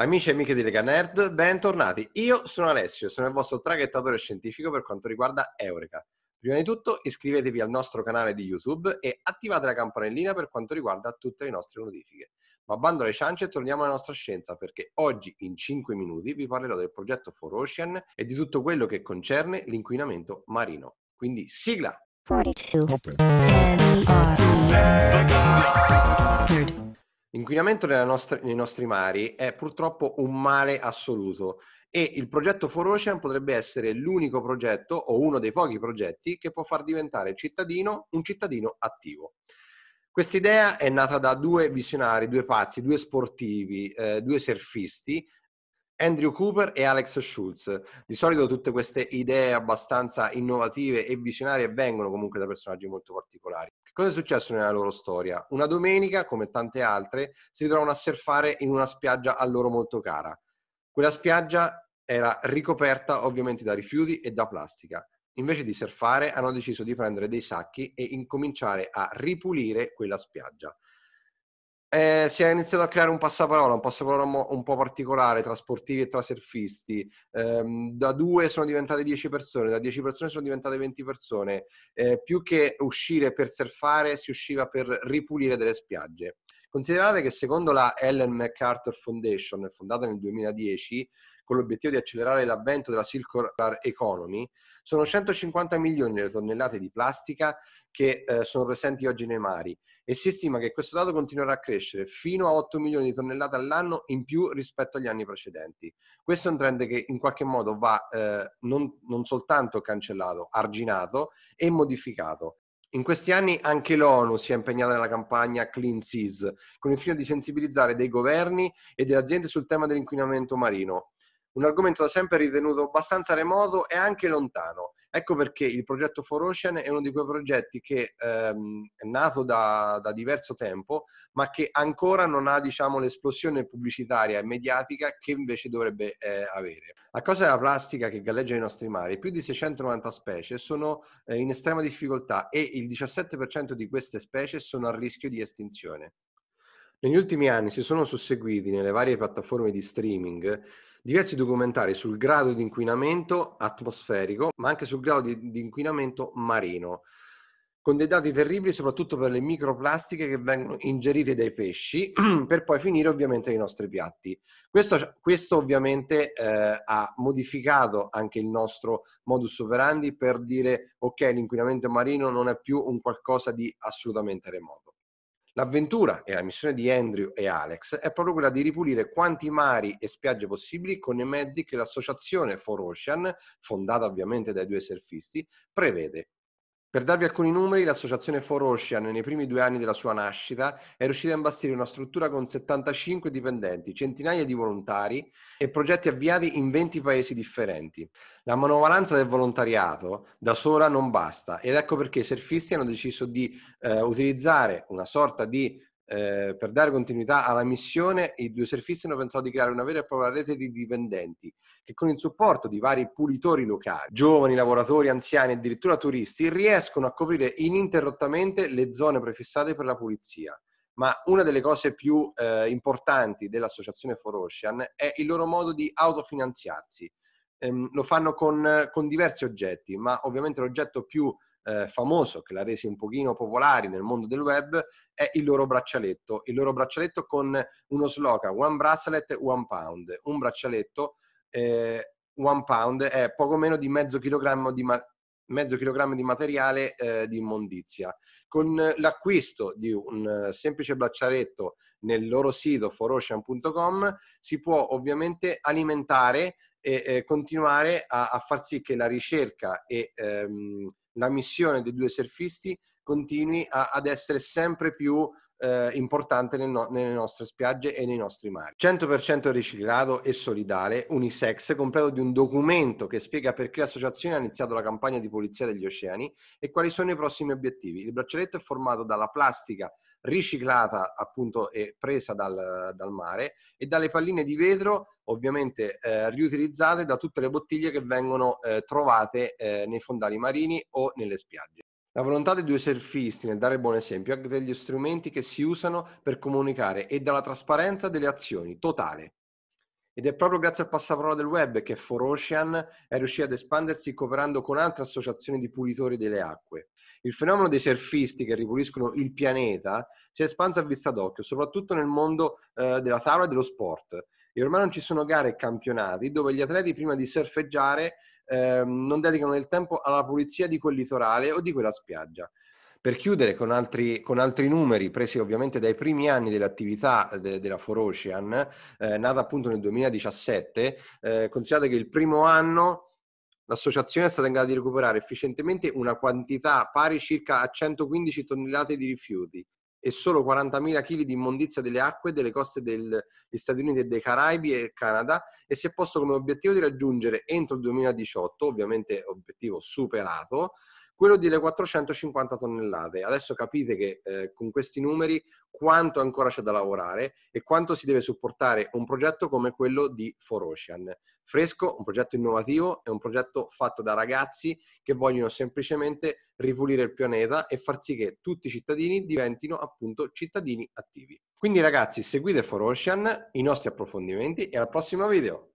Amici e amiche di Lega Nerd, bentornati. Io sono Alessio e sono il vostro traghettatore scientifico per quanto riguarda Eureka. Prima di tutto iscrivetevi al nostro canale di YouTube e attivate la campanellina per quanto riguarda tutte le nostre notifiche. Ma bando alle ciance e torniamo alla nostra scienza perché oggi in 5 minuti vi parlerò del progetto For Ocean e di tutto quello che concerne l'inquinamento marino. Quindi sigla! 42. Open. L'inquinamento nostre, nei nostri mari è purtroppo un male assoluto e il progetto For Ocean potrebbe essere l'unico progetto o uno dei pochi progetti che può far diventare cittadino un cittadino attivo. Questa idea è nata da due visionari, due pazzi, due sportivi, eh, due surfisti Andrew Cooper e Alex Schulz. Di solito tutte queste idee abbastanza innovative e visionarie vengono comunque da personaggi molto particolari. Che cosa è successo nella loro storia? Una domenica, come tante altre, si ritrovano a surfare in una spiaggia a loro molto cara. Quella spiaggia era ricoperta ovviamente da rifiuti e da plastica. Invece di surfare hanno deciso di prendere dei sacchi e incominciare a ripulire quella spiaggia eh, si è iniziato a creare un passaparola, un passaparola un po' particolare tra sportivi e tra surfisti. Eh, da due sono diventate dieci persone, da dieci persone sono diventate venti persone. Eh, più che uscire per surfare, si usciva per ripulire delle spiagge. Considerate che secondo la Ellen MacArthur Foundation, fondata nel 2010, con l'obiettivo di accelerare l'avvento della circular economy, sono 150 milioni le tonnellate di plastica che eh, sono presenti oggi nei mari e si stima che questo dato continuerà a crescere fino a 8 milioni di tonnellate all'anno in più rispetto agli anni precedenti. Questo è un trend che in qualche modo va eh, non, non soltanto cancellato, arginato e modificato. In questi anni anche l'ONU si è impegnata nella campagna Clean Seas, con il fine di sensibilizzare dei governi e delle aziende sul tema dell'inquinamento marino un argomento da sempre ritenuto abbastanza remoto e anche lontano. Ecco perché il progetto For Ocean è uno di quei progetti che ehm, è nato da, da, diverso tempo, ma che ancora non ha diciamo, l'esplosione pubblicitaria e mediatica che invece dovrebbe eh, avere. A causa della plastica che galleggia nei nostri mari, più di 690 specie sono eh, in estrema difficoltà e il 17% di queste specie sono a rischio di estinzione. Negli ultimi anni si sono susseguiti nelle varie piattaforme di streaming diversi documentari sul grado di inquinamento atmosferico, ma anche sul grado di, di inquinamento marino, con dei dati terribili soprattutto per le microplastiche che vengono ingerite dai pesci, per poi finire ovviamente nei nostri piatti. Questo, questo ovviamente eh, ha modificato anche il nostro modus operandi per dire ok, l'inquinamento marino non è più un qualcosa di assolutamente remoto. L'avventura e la missione di Andrew e Alex è proprio quella di ripulire quanti mari e spiagge possibili con i mezzi che l'associazione For Ocean, fondata ovviamente dai due surfisti, prevede per darvi alcuni numeri, l'associazione For Ocean nei primi due anni della sua nascita è riuscita a imbastire una struttura con 75 dipendenti, centinaia di volontari e progetti avviati in 20 paesi differenti. La manovalanza del volontariato da sola non basta ed ecco perché i surfisti hanno deciso di eh, utilizzare una sorta di eh, per dare continuità alla missione, i due surfisti hanno pensato di creare una vera e propria rete di dipendenti che con il supporto di vari pulitori locali, giovani, lavoratori, anziani e addirittura turisti, riescono a coprire ininterrottamente le zone prefissate per la pulizia. Ma una delle cose più eh, importanti dell'associazione For Ocean è il loro modo di autofinanziarsi. Ehm, lo fanno con, con diversi oggetti, ma ovviamente l'oggetto più eh, famoso che l'ha resi un pochino popolare nel mondo del web è il loro braccialetto, il loro braccialetto con uno slogan One Bracelet, One Pound, un braccialetto eh, One Pound è poco meno di mezzo chilogrammo di, ma- mezzo chilogrammo di materiale eh, di immondizia. Con l'acquisto di un eh, semplice braccialetto nel loro sito forocean.com si può ovviamente alimentare e eh, continuare a, a, far sì che la ricerca e ehm, la missione dei due surfisti continui a, ad essere sempre più eh, importante nel no- nelle nostre spiagge e nei nostri mari. 100% riciclato e solidale, unisex, completo di un documento che spiega perché l'associazione ha iniziato la campagna di pulizia degli oceani e quali sono i prossimi obiettivi. Il braccialetto è formato dalla plastica riciclata appunto e presa dal, dal mare e dalle palline di vetro ovviamente eh, riutilizzate da tutte le bottiglie che vengono eh, trovate eh, nei fondali marini o nelle spiagge. La volontà dei due surfisti nel dare buon esempio è anche degli strumenti che si usano per comunicare e dalla trasparenza delle azioni, totale. Ed è proprio grazie al passaparola del web che For Ocean è riuscito ad espandersi cooperando con altre associazioni di pulitori delle acque. Il fenomeno dei surfisti che ripuliscono il pianeta si è espanso a vista d'occhio, soprattutto nel mondo eh, della tavola e dello sport, e ormai non ci sono gare e campionati dove gli atleti prima di surfeggiare ehm, non dedicano del tempo alla pulizia di quel litorale o di quella spiaggia. Per chiudere con altri, con altri, numeri presi ovviamente dai primi anni dell'attività eh, de, della Forocian, eh, nata appunto nel 2017, eh, considerate che il primo anno l'associazione è stata in grado di recuperare efficientemente una quantità pari circa a 115 tonnellate di rifiuti, e solo 40.000 kg di immondizia delle acque delle coste degli Stati Uniti e dei Caraibi e Canada e si è posto come obiettivo di raggiungere entro il 2018, ovviamente obiettivo superato, quello delle 450 tonnellate. Adesso capite che eh, con questi numeri quanto ancora c'è da lavorare e quanto si deve supportare un progetto come quello di For Ocean. Fresco, un progetto innovativo, è un progetto fatto da ragazzi che vogliono semplicemente ripulire il pianeta e far sì che tutti i cittadini diventino appunto cittadini attivi. Quindi ragazzi, seguite For Ocean, i nostri approfondimenti e al prossimo video.